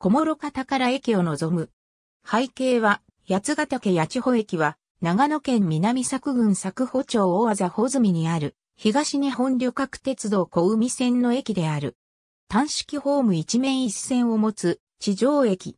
小諸方から駅を望む。背景は、八ヶ岳八千穂駅は、長野県南佐久郡佐久穂町大技穂積にある、東日本旅客鉄道小海線の駅である。単式ホーム一面一線を持つ地上駅。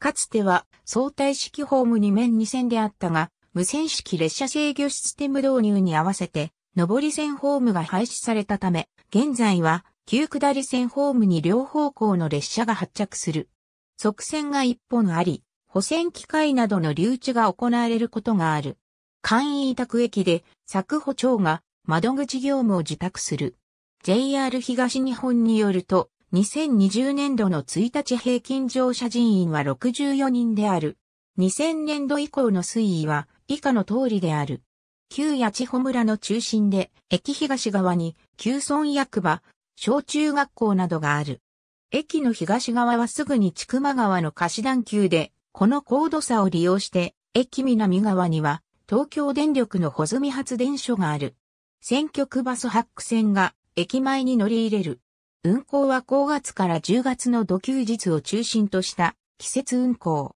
かつては相対式ホーム二面二線であったが、無線式列車制御システム導入に合わせて、上り線ホームが廃止されたため、現在は旧下り線ホームに両方向の列車が発着する。側線が一本あり、保線機械などの留置が行われることがある。簡易委託駅で、佐久保町が窓口業務を受託する。JR 東日本によると、2020年度の1日平均乗車人員は64人である。2000年度以降の推移は以下の通りである。旧八千穂村の中心で、駅東側に、旧村役場、小中学校などがある。駅の東側はすぐに千曲川の貸し段級で、この高度差を利用して、駅南側には、東京電力の穂積発電所がある。選挙区バスハック線が駅前に乗り入れる。運行は5月から10月の土休日を中心とした季節運行。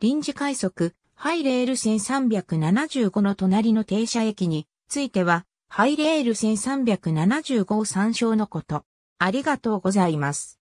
臨時快速、ハイレール線375の隣の停車駅については、ハイレール1375参照のこと。ありがとうございます。